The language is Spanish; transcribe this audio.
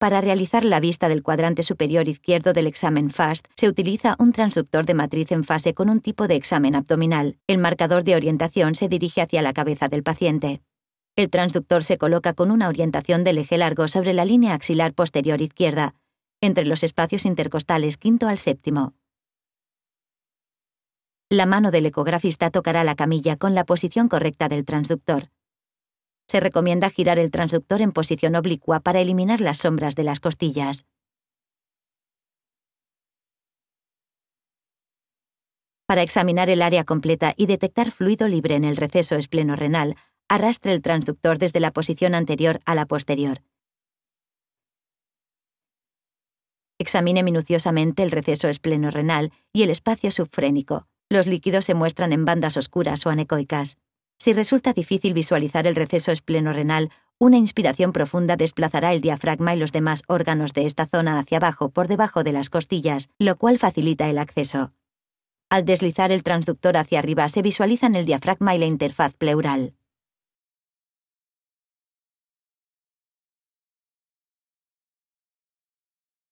Para realizar la vista del cuadrante superior izquierdo del examen FAST se utiliza un transductor de matriz en fase con un tipo de examen abdominal. El marcador de orientación se dirige hacia la cabeza del paciente. El transductor se coloca con una orientación del eje largo sobre la línea axilar posterior izquierda, entre los espacios intercostales quinto al séptimo. La mano del ecografista tocará la camilla con la posición correcta del transductor se recomienda girar el transductor en posición oblicua para eliminar las sombras de las costillas. Para examinar el área completa y detectar fluido libre en el receso esplenorrenal, arrastre el transductor desde la posición anterior a la posterior. Examine minuciosamente el receso esplenorrenal y el espacio subfrénico. Los líquidos se muestran en bandas oscuras o anecoicas. Si resulta difícil visualizar el receso renal, una inspiración profunda desplazará el diafragma y los demás órganos de esta zona hacia abajo, por debajo de las costillas, lo cual facilita el acceso. Al deslizar el transductor hacia arriba se visualizan el diafragma y la interfaz pleural.